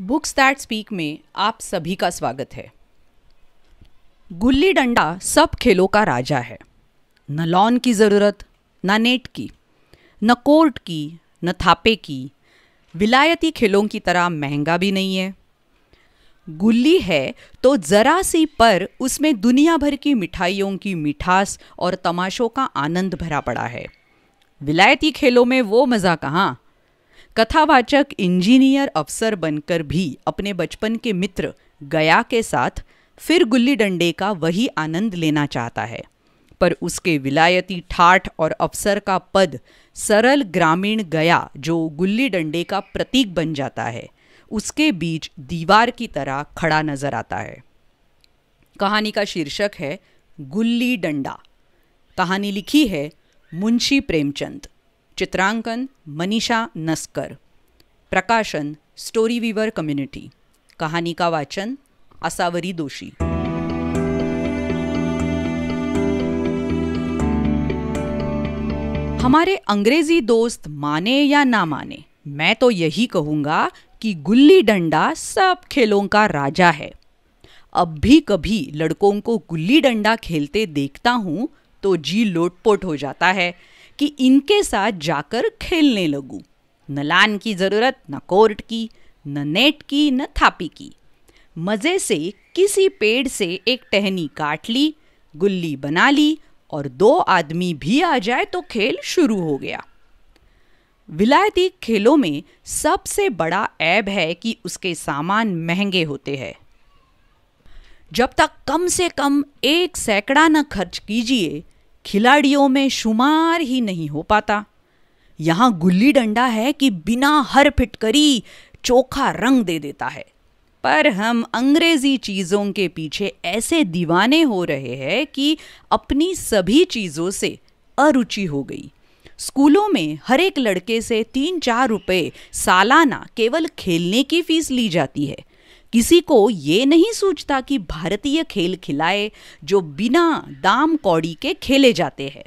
books that speak में आप सभी का स्वागत है गुल्ली डंडा सब खेलों का राजा है न लॉन की ज़रूरत न नेट की न कोर्ट की न थापे की विलायती खेलों की तरह महंगा भी नहीं है गुल्ली है तो ज़रा सी पर उसमें दुनिया भर की मिठाइयों की मिठास और तमाशों का आनंद भरा पड़ा है विलायती खेलों में वो मज़ा कहाँ कथावाचक इंजीनियर अफसर बनकर भी अपने बचपन के मित्र गया के साथ फिर गुल्ली डंडे का वही आनंद लेना चाहता है पर उसके विलायती ठाठ और अफसर का पद सरल ग्रामीण गया जो गुल्ली डंडे का प्रतीक बन जाता है उसके बीच दीवार की तरह खड़ा नजर आता है कहानी का शीर्षक है गुल्ली डंडा कहानी लिखी है मुंशी प्रेमचंद चित्रांकन मनीषा नस्कर प्रकाशन स्टोरी वीवर कम्युनिटी कहानी का वाचन असावरी दोषी हमारे अंग्रेजी दोस्त माने या ना माने मैं तो यही कहूंगा कि गुल्ली डंडा सब खेलों का राजा है अब भी कभी लड़कों को गुल्ली डंडा खेलते देखता हूं तो जी लोटपोट हो जाता है कि इनके साथ जाकर खेलने लगूं न लान की ज़रूरत न कोर्ट की न नेट की न थापी की मज़े से किसी पेड़ से एक टहनी काट ली गुल्ली बना ली और दो आदमी भी आ जाए तो खेल शुरू हो गया विलायती खेलों में सबसे बड़ा ऐब है कि उसके सामान महंगे होते हैं जब तक कम से कम एक सैकड़ा न खर्च कीजिए खिलाड़ियों में शुमार ही नहीं हो पाता यहाँ गुल्ली डंडा है कि बिना हर फिटकरी चोखा रंग दे देता है पर हम अंग्रेजी चीज़ों के पीछे ऐसे दीवाने हो रहे हैं कि अपनी सभी चीज़ों से अरुचि हो गई स्कूलों में हर एक लड़के से तीन चार रुपए सालाना केवल खेलने की फीस ली जाती है किसी को ये नहीं सोचता कि भारतीय खेल खिलाए जो बिना दाम कौड़ी के खेले जाते हैं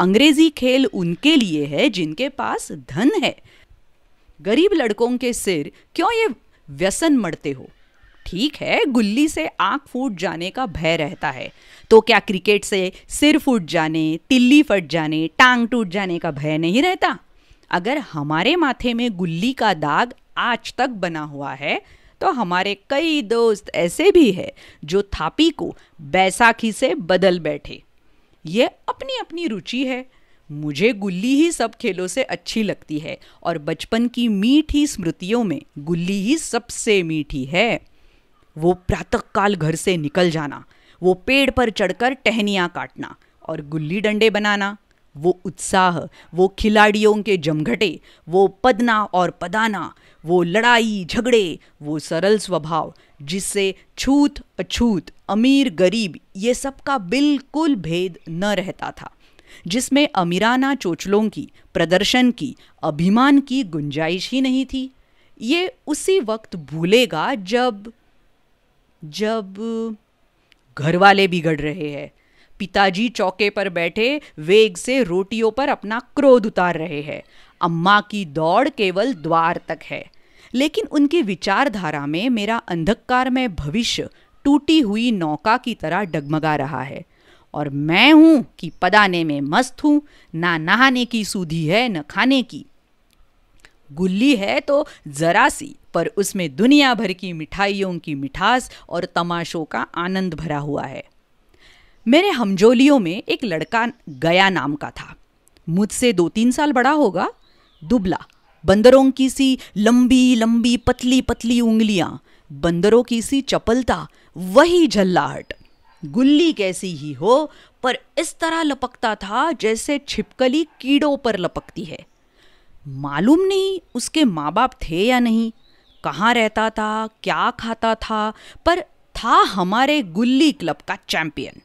अंग्रेजी खेल उनके लिए है जिनके पास धन है गरीब लड़कों के सिर क्यों ये व्यसन मरते हो ठीक है गुल्ली से आंख फूट जाने का भय रहता है तो क्या क्रिकेट से सिर फूट जाने तिल्ली फट जाने टांग टूट जाने का भय नहीं रहता अगर हमारे माथे में गुल्ली का दाग आज तक बना हुआ है तो हमारे कई दोस्त ऐसे भी है जो थापी को बैसाखी से बदल बैठे ये अपनी अपनी रुचि है मुझे गुल्ली ही सब खेलों से अच्छी लगती है और बचपन की मीठी स्मृतियों में गुल्ली ही सबसे मीठी है वो प्रातःकाल घर से निकल जाना वो पेड़ पर चढ़कर टहनियाँ काटना और गुल्ली डंडे बनाना वो उत्साह वो खिलाड़ियों के जमघटे वो पदना और पदाना वो लड़ाई झगड़े वो सरल स्वभाव जिससे छूत अछूत अमीर गरीब ये सब का बिल्कुल भेद न रहता था जिसमें अमीराना चोचलों की प्रदर्शन की अभिमान की गुंजाइश ही नहीं थी ये उसी वक्त भूलेगा जब जब घर वाले बिगड़ रहे हैं पिताजी चौके पर बैठे वेग से रोटियों पर अपना क्रोध उतार रहे हैं अम्मा की दौड़ केवल द्वार तक है लेकिन उनकी विचारधारा में मेरा अंधकार में भविष्य टूटी हुई नौका की तरह डगमगा रहा है और मैं हूँ कि पदाने में मस्त हूँ ना नहाने की सूधी है न खाने की गुल्ली है तो जरा सी पर उसमें दुनिया भर की मिठाइयों की मिठास और तमाशों का आनंद भरा हुआ है मेरे हमजोलियों में एक लड़का गया नाम का था मुझसे दो तीन साल बड़ा होगा दुबला बंदरों की सी लंबी लंबी पतली पतली उंगलियां बंदरों की सी चपलता वही झल्लाहट गुल्ली कैसी ही हो पर इस तरह लपकता था जैसे छिपकली कीड़ों पर लपकती है मालूम नहीं उसके माँ बाप थे या नहीं कहाँ रहता था क्या खाता था पर था हमारे गुल्ली क्लब का चैंपियन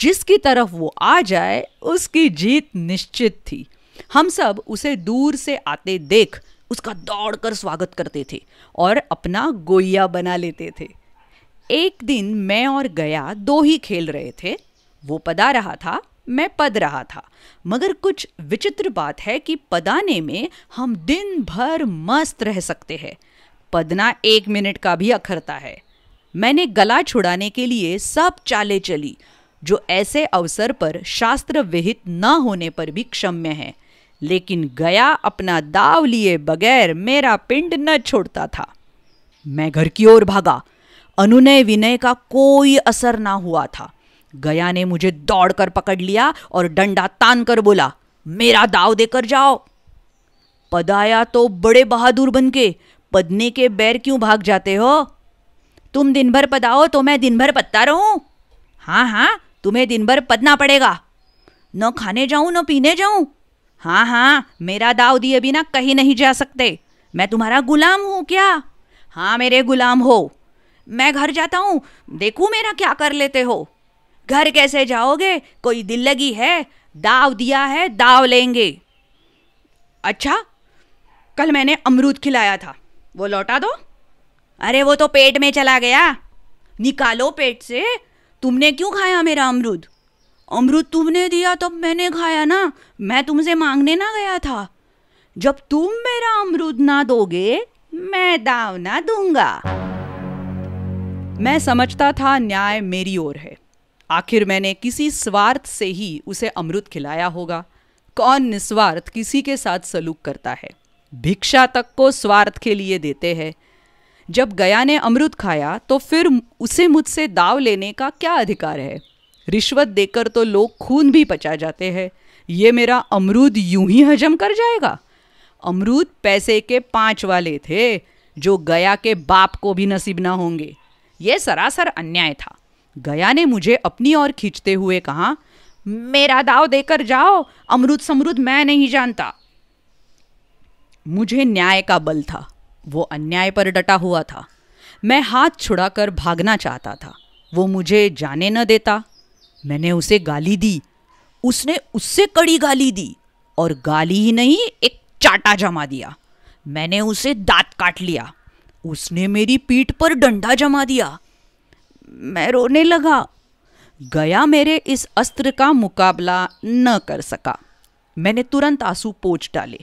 जिसकी तरफ वो आ जाए उसकी जीत निश्चित थी हम सब उसे दूर से आते देख उसका दौड़कर स्वागत करते थे और अपना गोइया बना लेते थे एक दिन मैं और गया दो ही खेल रहे थे वो पदा रहा था मैं पद रहा था मगर कुछ विचित्र बात है कि पदाने में हम दिन भर मस्त रह सकते हैं पदना एक मिनट का भी अखरता है मैंने गला छुड़ाने के लिए सब चाले चली जो ऐसे अवसर पर शास्त्र विहित न होने पर भी क्षम्य है लेकिन गया अपना दाव लिए बगैर मेरा पिंड न छोड़ता था मैं घर की ओर भागा अनुनय विनय का कोई असर ना हुआ था गया ने मुझे दौड़कर पकड़ लिया और डंडा तान कर बोला मेरा दाव देकर जाओ पदाया तो बड़े बहादुर बन के पदने के बैर क्यों भाग जाते हो तुम दिन भर पदाओ तो मैं दिन भर पत्ता रहूं हाँ हाँ तुम्हें दिन भर पदना पड़ेगा न खाने जाऊं न पीने जाऊं हाँ हाँ मेरा दाव दिए बिना कहीं नहीं जा सकते मैं तुम्हारा गुलाम हूँ क्या हाँ मेरे गुलाम हो मैं घर जाता हूँ देखू मेरा क्या कर लेते हो घर कैसे जाओगे कोई दिल लगी है दाव दिया है दाव लेंगे अच्छा कल मैंने अमरूद खिलाया था वो लौटा दो अरे वो तो पेट में चला गया निकालो पेट से तुमने क्यों खाया मेरा अमरूद अमृत तुमने दिया तब मैंने खाया ना मैं तुमसे मांगने ना गया था जब तुम मेरा अमरुद ना दोगे मैं दाव ना दूंगा मैं समझता था न्याय मेरी ओर है आखिर मैंने किसी स्वार्थ से ही उसे अमृत खिलाया होगा कौन निस्वार्थ किसी के साथ सलूक करता है भिक्षा तक को स्वार्थ के लिए देते हैं जब गया ने अमृत खाया तो फिर उसे मुझसे दाव लेने का क्या अधिकार है रिश्वत देकर तो लोग खून भी पचा जाते हैं ये मेरा अमरूद यूं ही हजम कर जाएगा अमरूद पैसे के पांच वाले थे जो गया के बाप को भी नसीब ना होंगे ये सरासर अन्याय था गया ने मुझे अपनी ओर खींचते हुए कहा मेरा दाव देकर जाओ अमरूद समरूद मैं नहीं जानता मुझे न्याय का बल था वो अन्याय पर डटा हुआ था मैं हाथ छुड़ाकर भागना चाहता था वो मुझे जाने न देता मैंने उसे गाली दी उसने उससे कड़ी गाली दी और गाली ही नहीं एक चाटा जमा दिया मैंने उसे दांत काट लिया उसने मेरी पीठ पर डंडा जमा दिया मैं रोने लगा गया मेरे इस अस्त्र का मुकाबला न कर सका मैंने तुरंत आंसू पोछ डाले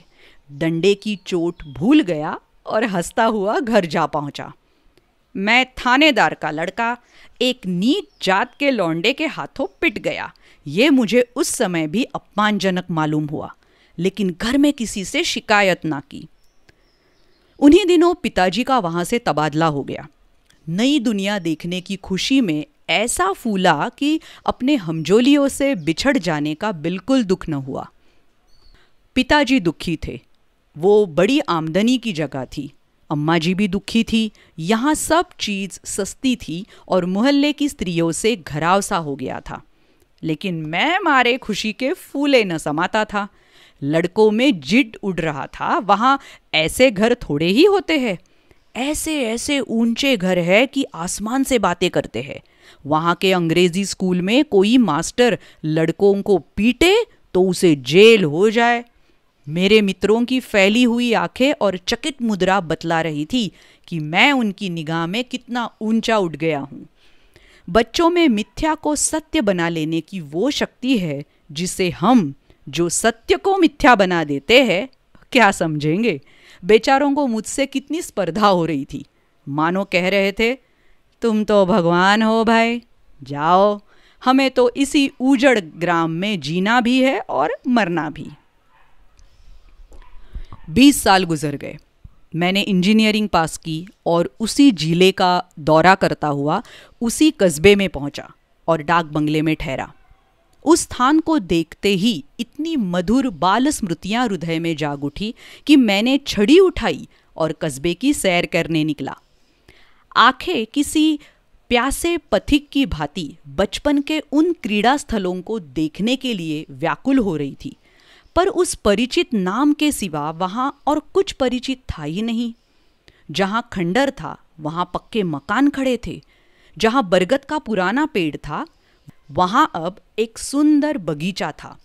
डंडे की चोट भूल गया और हंसता हुआ घर जा पहुंचा मैं थानेदार का लड़का एक नीच जात के लौंडे के हाथों पिट गया ये मुझे उस समय भी अपमानजनक मालूम हुआ लेकिन घर में किसी से शिकायत ना की उन्हीं दिनों पिताजी का वहां से तबादला हो गया नई दुनिया देखने की खुशी में ऐसा फूला कि अपने हमजोलियों से बिछड़ जाने का बिल्कुल दुख न हुआ पिताजी दुखी थे वो बड़ी आमदनी की जगह थी अम्मा जी भी दुखी थी यहाँ सब चीज़ सस्ती थी और मोहल्ले की स्त्रियों से घराव सा हो गया था लेकिन मैं मारे खुशी के फूले न समाता था लड़कों में जिड उड़ रहा था वहाँ ऐसे घर थोड़े ही होते हैं ऐसे ऐसे ऊंचे घर है कि आसमान से बातें करते हैं वहाँ के अंग्रेजी स्कूल में कोई मास्टर लड़कों को पीटे तो उसे जेल हो जाए मेरे मित्रों की फैली हुई आंखें और चकित मुद्रा बतला रही थी कि मैं उनकी निगाह में कितना ऊंचा उठ गया हूँ बच्चों में मिथ्या को सत्य बना लेने की वो शक्ति है जिसे हम जो सत्य को मिथ्या बना देते हैं क्या समझेंगे बेचारों को मुझसे कितनी स्पर्धा हो रही थी मानो कह रहे थे तुम तो भगवान हो भाई जाओ हमें तो इसी उजड़ ग्राम में जीना भी है और मरना भी बीस साल गुजर गए मैंने इंजीनियरिंग पास की और उसी जिले का दौरा करता हुआ उसी कस्बे में पहुंचा और डाक बंगले में ठहरा उस स्थान को देखते ही इतनी मधुर बाल स्मृतियाँ हृदय में जाग उठी कि मैंने छड़ी उठाई और कस्बे की सैर करने निकला आंखें किसी प्यासे पथिक की भांति बचपन के उन क्रीड़ा स्थलों को देखने के लिए व्याकुल हो रही थी पर उस परिचित नाम के सिवा वहां और कुछ परिचित था ही नहीं जहां खंडर था वहां पक्के मकान खड़े थे जहां बरगद का पुराना पेड़ था वहां अब एक सुंदर बगीचा था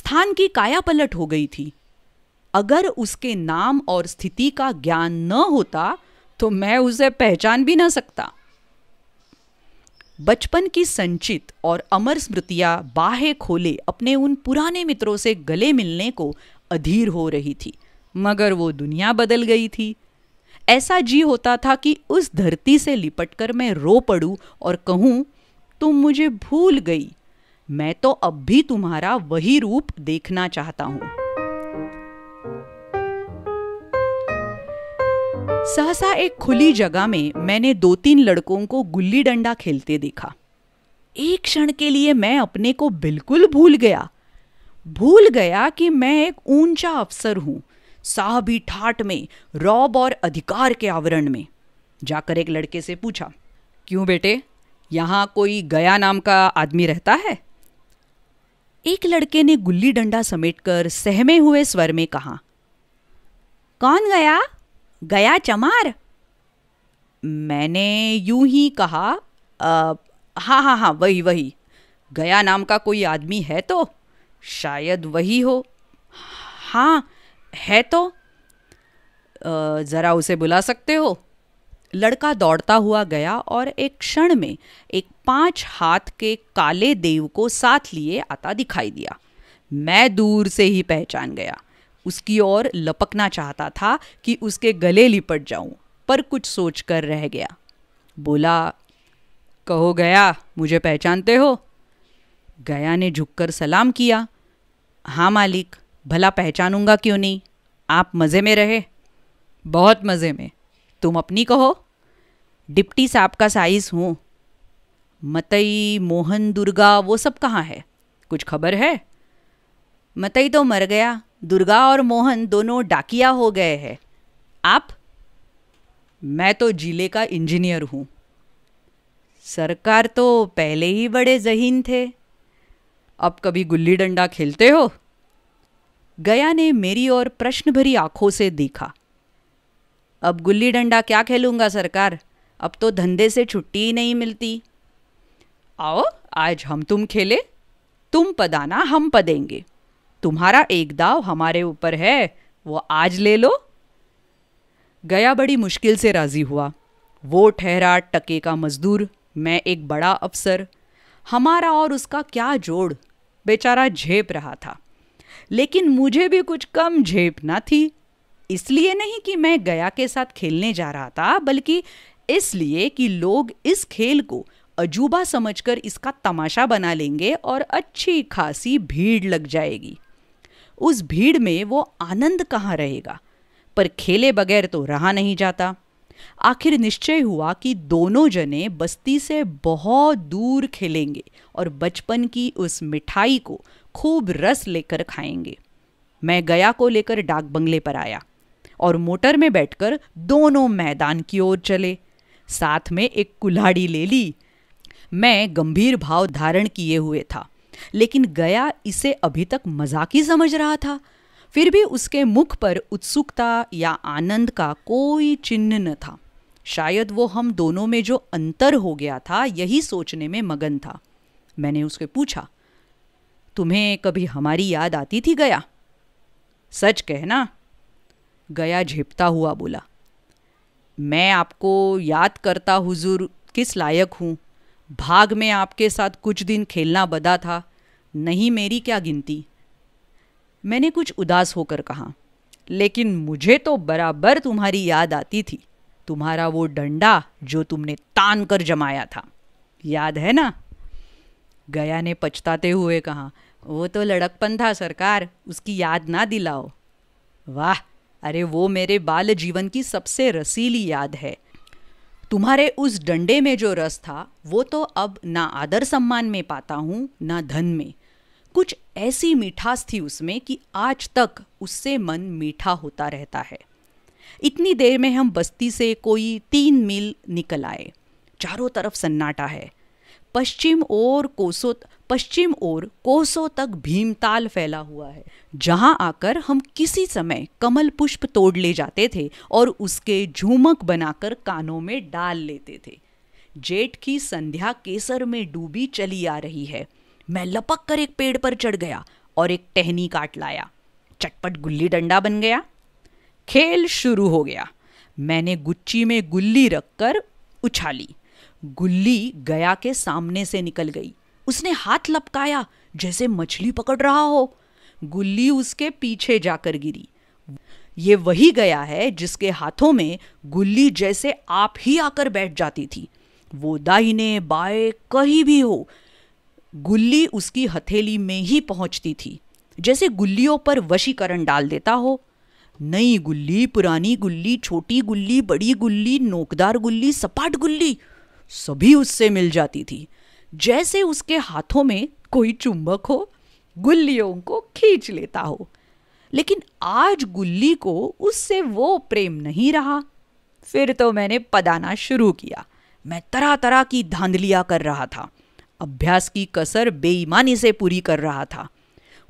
स्थान की काया पलट हो गई थी अगर उसके नाम और स्थिति का ज्ञान न होता तो मैं उसे पहचान भी ना सकता बचपन की संचित और अमर स्मृतियां बाहे खोले अपने उन पुराने मित्रों से गले मिलने को अधीर हो रही थी मगर वो दुनिया बदल गई थी ऐसा जी होता था कि उस धरती से लिपटकर मैं रो पड़ूं और कहूं तुम मुझे भूल गई मैं तो अब भी तुम्हारा वही रूप देखना चाहता हूं सहसा एक खुली जगह में मैंने दो तीन लड़कों को गुल्ली डंडा खेलते देखा एक क्षण के लिए मैं अपने को बिल्कुल भूल गया भूल गया कि मैं एक ऊंचा अफसर हूं साहबी ठाट में रौब और अधिकार के आवरण में जाकर एक लड़के से पूछा क्यों बेटे यहाँ कोई गया नाम का आदमी रहता है एक लड़के ने गुल्ली डंडा समेटकर सहमे हुए स्वर में कहा कौन गया गया चमार मैंने यूं ही कहा आ, हाँ हाँ हाँ वही वही गया नाम का कोई आदमी है तो शायद वही हो हाँ है तो ज़रा उसे बुला सकते हो लड़का दौड़ता हुआ गया और एक क्षण में एक पांच हाथ के काले देव को साथ लिए आता दिखाई दिया मैं दूर से ही पहचान गया उसकी ओर लपकना चाहता था कि उसके गले लिपट जाऊं पर कुछ सोच कर रह गया बोला कहो गया मुझे पहचानते हो गया ने झुककर सलाम किया हाँ मालिक भला पहचानूंगा क्यों नहीं आप मज़े में रहे बहुत मज़े में तुम अपनी कहो डिप्टी साहब का साइज हूँ मतई मोहन दुर्गा वो सब कहाँ है कुछ खबर है मतई तो मर गया दुर्गा और मोहन दोनों डाकिया हो गए हैं आप मैं तो जिले का इंजीनियर हूँ सरकार तो पहले ही बड़े जहीन थे अब कभी गुल्ली डंडा खेलते हो गया ने मेरी ओर प्रश्न भरी आंखों से देखा अब गुल्ली डंडा क्या खेलूंगा सरकार अब तो धंधे से छुट्टी ही नहीं मिलती आओ आज हम तुम खेले तुम पदाना हम पदेंगे तुम्हारा एक दाव हमारे ऊपर है वो आज ले लो गया बड़ी मुश्किल से राजी हुआ वो ठहरा टके का मजदूर मैं एक बड़ा अफसर हमारा और उसका क्या जोड़ बेचारा झेप रहा था लेकिन मुझे भी कुछ कम झेप ना थी इसलिए नहीं कि मैं गया के साथ खेलने जा रहा था बल्कि इसलिए कि लोग इस खेल को अजूबा समझकर इसका तमाशा बना लेंगे और अच्छी खासी भीड़ लग जाएगी उस भीड़ में वो आनंद कहाँ रहेगा पर खेले बगैर तो रहा नहीं जाता आखिर निश्चय हुआ कि दोनों जने बस्ती से बहुत दूर खेलेंगे और बचपन की उस मिठाई को खूब रस लेकर खाएंगे मैं गया को लेकर डाक बंगले पर आया और मोटर में बैठकर दोनों मैदान की ओर चले साथ में एक कुल्हाड़ी ले ली मैं गंभीर भाव धारण किए हुए था लेकिन गया इसे अभी तक ही समझ रहा था फिर भी उसके मुख पर उत्सुकता या आनंद का कोई चिन्ह न था शायद वो हम दोनों में जो अंतर हो गया था यही सोचने में मगन था मैंने उसके पूछा तुम्हें कभी हमारी याद आती थी गया सच कहना गया झिपता हुआ बोला मैं आपको याद करता हुजूर किस लायक हूँ भाग में आपके साथ कुछ दिन खेलना बदा था नहीं मेरी क्या गिनती मैंने कुछ उदास होकर कहा लेकिन मुझे तो बराबर तुम्हारी याद आती थी तुम्हारा वो डंडा जो तुमने तान कर जमाया था याद है ना गया ने पछताते हुए कहा वो तो लड़कपन था सरकार उसकी याद ना दिलाओ वाह अरे वो मेरे बाल जीवन की सबसे रसीली याद है तुम्हारे उस डंडे में जो रस था वो तो अब ना आदर सम्मान में पाता हूँ ना धन में कुछ ऐसी मिठास थी उसमें कि आज तक उससे मन मीठा होता रहता है इतनी देर में हम बस्ती से कोई तीन मील निकल आए चारों तरफ सन्नाटा है पश्चिम ओर कोसो पश्चिम ओर कोसो तक भीमताल फैला हुआ है जहां आकर हम किसी समय कमल पुष्प तोड़ ले जाते थे और उसके झूमक बनाकर कानों में डाल लेते थे जेठ की संध्या केसर में डूबी चली आ रही है मैं लपक कर एक पेड़ पर चढ़ गया और एक टहनी काट लाया चटपट गुल्ली डंडा बन गया खेल शुरू हो गया मैंने गुच्ची में गुल्ली रखकर उछाली गुल्ली गया के सामने से निकल गई उसने हाथ लपकाया जैसे मछली पकड़ रहा हो गुल्ली उसके पीछे जाकर गिरी ये वही गया है जिसके हाथों में गुल्ली जैसे आप ही आकर बैठ जाती थी वो दाहिने बाएं कहीं भी हो गुल्ली उसकी हथेली में ही पहुंचती थी जैसे गुल्लियों पर वशीकरण डाल देता हो नई गुल्ली पुरानी गुल्ली छोटी गुल्ली बड़ी गुल्ली नोकदार गुल्ली सपाट गुल्ली सभी उससे मिल जाती थी जैसे उसके हाथों में कोई चुंबक हो गुल्लियों को खींच लेता हो लेकिन आज गुल्ली को उससे वो प्रेम नहीं रहा फिर तो मैंने पदाना शुरू किया मैं तरह तरह की धांधलियां कर रहा था अभ्यास की कसर बेईमानी से पूरी कर रहा था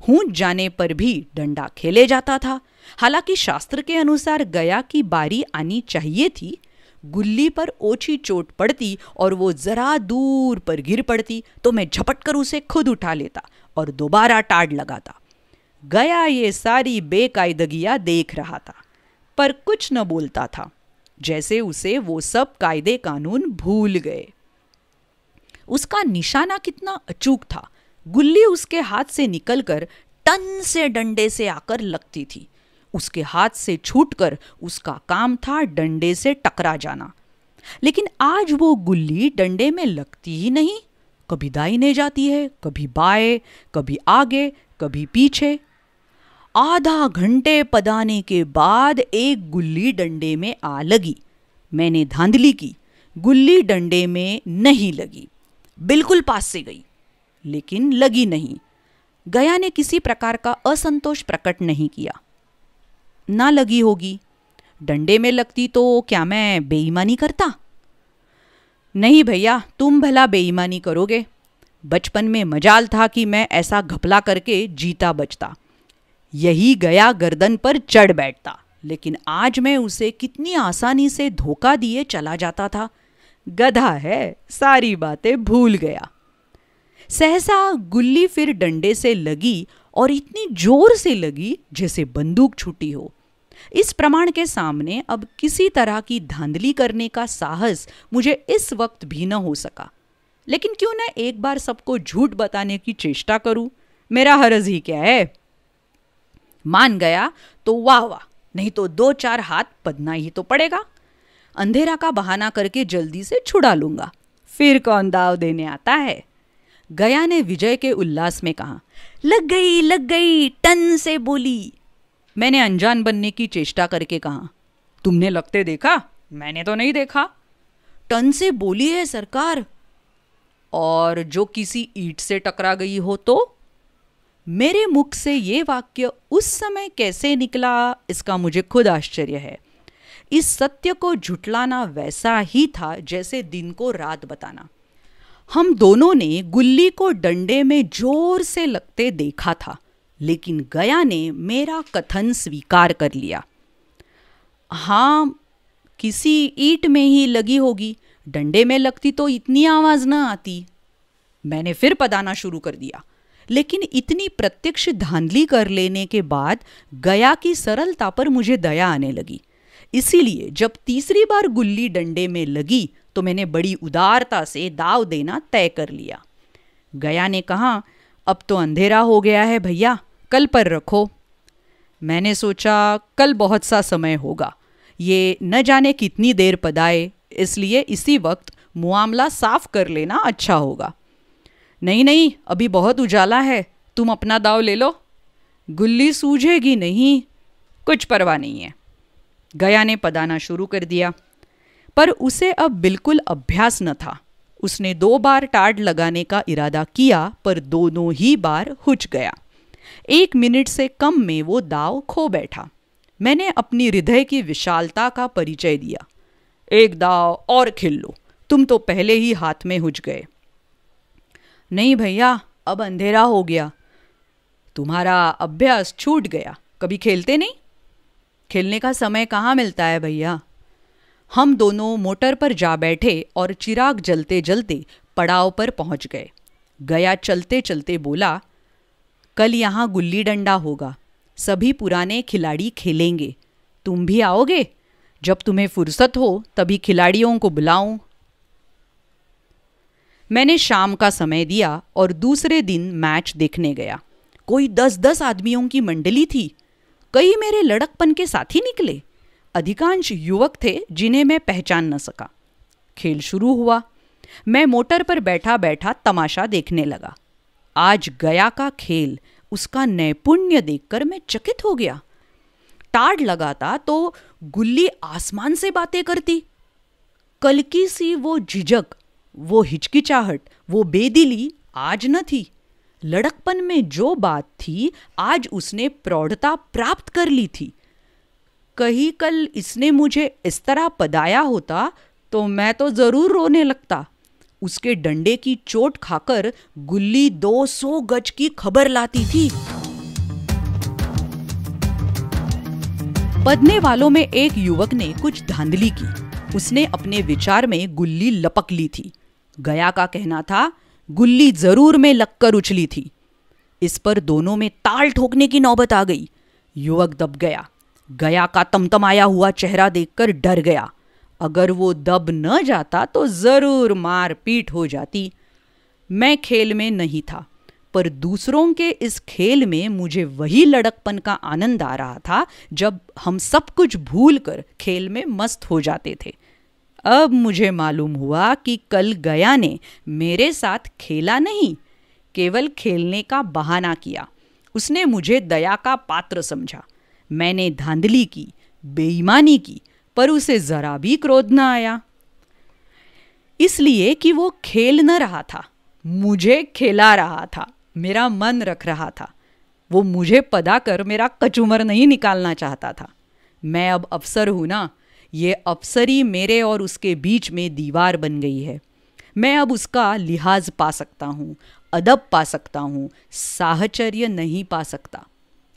हूं जाने पर भी डंडा खेले जाता था हालांकि शास्त्र के अनुसार गया की बारी आनी चाहिए थी गुल्ली पर ओछी चोट पड़ती और वो जरा दूर पर गिर पड़ती तो मैं झपट कर उसे खुद उठा लेता और दोबारा टाड़ लगाता गया ये सारी बेकायदगिया देख रहा था पर कुछ न बोलता था जैसे उसे वो सब कायदे कानून भूल गए उसका निशाना कितना अचूक था गुल्ली उसके हाथ से निकलकर टन से डंडे से आकर लगती थी उसके हाथ से छूटकर उसका काम था डंडे से टकरा जाना लेकिन आज वो गुल्ली डंडे में लगती ही नहीं कभी दाहिने जाती है कभी बाए कभी आगे कभी पीछे आधा घंटे पदाने के बाद एक गुल्ली डंडे में आ लगी मैंने धांधली की गुल्ली डंडे में नहीं लगी बिल्कुल पास से गई लेकिन लगी नहीं गया ने किसी प्रकार का असंतोष प्रकट नहीं किया ना लगी होगी डंडे में लगती तो क्या मैं बेईमानी करता नहीं भैया तुम भला बेईमानी करोगे बचपन में मजाल था कि मैं ऐसा घपला करके जीता बचता यही गया गर्दन पर चढ़ बैठता लेकिन आज मैं उसे कितनी आसानी से धोखा दिए चला जाता था गधा है सारी बातें भूल गया सहसा गुल्ली फिर डंडे से लगी और इतनी जोर से लगी जैसे बंदूक छूटी हो इस प्रमाण के सामने अब किसी तरह की धांधली करने का साहस मुझे इस वक्त भी न हो सका लेकिन क्यों न एक बार सबको झूठ बताने की चेष्टा करूं मेरा हरज ही क्या है मान गया तो वाह वाह नहीं तो दो चार हाथ पदना ही तो पड़ेगा अंधेरा का बहाना करके जल्दी से छुड़ा लूंगा फिर कौन दाव देने आता है गया ने विजय के उल्लास में कहा लग गई लग गई टन से बोली मैंने अनजान बनने की चेष्टा करके कहा तुमने लगते देखा मैंने तो नहीं देखा टन से बोली है सरकार और जो किसी ईट से टकरा गई हो तो मेरे मुख से ये वाक्य उस समय कैसे निकला इसका मुझे खुद आश्चर्य है इस सत्य को झुटलाना वैसा ही था जैसे दिन को रात बताना हम दोनों ने गुल्ली को डंडे में जोर से लगते देखा था लेकिन गया ने मेरा कथन स्वीकार कर लिया हाँ किसी ईट में ही लगी होगी डंडे में लगती तो इतनी आवाज़ ना आती मैंने फिर पदाना शुरू कर दिया लेकिन इतनी प्रत्यक्ष धांधली कर लेने के बाद गया की सरलता पर मुझे दया आने लगी इसीलिए जब तीसरी बार गुल्ली डंडे में लगी तो मैंने बड़ी उदारता से दाव देना तय कर लिया गया ने कहा अब तो अंधेरा हो गया है भैया कल पर रखो मैंने सोचा कल बहुत सा समय होगा ये न जाने कितनी देर पदाए इसलिए इसी वक्त मुआमला साफ कर लेना अच्छा होगा नहीं नहीं अभी बहुत उजाला है तुम अपना दाव ले लो गुल्ली सूझेगी नहीं कुछ परवाह नहीं है गया ने पदाना शुरू कर दिया पर उसे अब बिल्कुल अभ्यास न था उसने दो बार टाट लगाने का इरादा किया पर दोनों ही बार हुच गया एक मिनट से कम में वो दाव खो बैठा मैंने अपनी हृदय की विशालता का परिचय दिया एक दाव और खेल लो तुम तो पहले ही हाथ में हुच गए नहीं भैया अब अंधेरा हो गया तुम्हारा अभ्यास छूट गया कभी खेलते नहीं खेलने का समय कहाँ मिलता है भैया हम दोनों मोटर पर जा बैठे और चिराग जलते जलते पड़ाव पर पहुंच गए गया चलते चलते बोला कल यहाँ गुल्ली डंडा होगा सभी पुराने खिलाड़ी खेलेंगे तुम भी आओगे जब तुम्हें फुर्सत हो तभी खिलाड़ियों को बुलाऊं मैंने शाम का समय दिया और दूसरे दिन मैच देखने गया कोई दस दस आदमियों की मंडली थी कई मेरे लड़कपन के साथी निकले अधिकांश युवक थे जिन्हें मैं पहचान न सका खेल शुरू हुआ मैं मोटर पर बैठा बैठा तमाशा देखने लगा आज गया का खेल उसका नैपुण्य देखकर मैं चकित हो गया टाड लगाता तो गुल्ली आसमान से बातें करती कलकी सी वो झिझक वो हिचकिचाहट वो बेदिली आज न थी लड़कपन में जो बात थी आज उसने प्रौढ़ता प्राप्त कर ली थी कहीं कल इसने मुझे इस तरह पदाया होता तो मैं तो ज़रूर रोने लगता उसके डंडे की चोट खाकर गुल्ली 200 गज की खबर लाती थी पदने वालों में एक युवक ने कुछ धांधली की उसने अपने विचार में गुल्ली लपक ली थी गया का कहना था गुल्ली जरूर में लगकर उछली थी इस पर दोनों में ताल ठोकने की नौबत आ गई युवक दब गया गया का तमतमाया हुआ चेहरा देखकर डर गया अगर वो दब न जाता तो ज़रूर मार पीट हो जाती मैं खेल में नहीं था पर दूसरों के इस खेल में मुझे वही लड़कपन का आनंद आ रहा था जब हम सब कुछ भूल कर खेल में मस्त हो जाते थे अब मुझे मालूम हुआ कि कल गया ने मेरे साथ खेला नहीं केवल खेलने का बहाना किया उसने मुझे दया का पात्र समझा मैंने धांधली की बेईमानी की पर उसे ज़रा भी क्रोध न आया इसलिए कि वो खेल न रहा था मुझे खेला रहा था मेरा मन रख रहा था वो मुझे पदा कर मेरा कचूमर नहीं निकालना चाहता था मैं अब अफसर हूँ ना ये अपसरी मेरे और उसके बीच में दीवार बन गई है मैं अब उसका लिहाज पा सकता हूँ अदब पा सकता हूँ साहचर्य नहीं पा सकता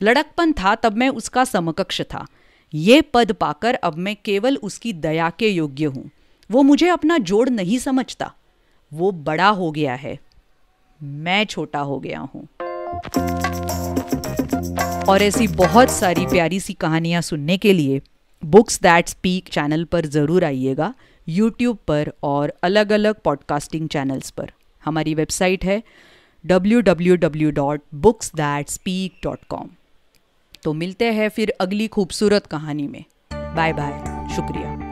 लड़कपन था तब मैं उसका समकक्ष था ये पद पाकर अब मैं केवल उसकी दया के योग्य हूँ वो मुझे अपना जोड़ नहीं समझता वो बड़ा हो गया है मैं छोटा हो गया हूँ और ऐसी बहुत सारी प्यारी सी कहानियाँ सुनने के लिए बुक्स दैट स्पीक चैनल पर ज़रूर आइएगा यूट्यूब पर और अलग अलग पॉडकास्टिंग चैनल्स पर हमारी वेबसाइट है www.books.speak.com तो मिलते हैं फिर अगली खूबसूरत कहानी में बाय बाय शुक्रिया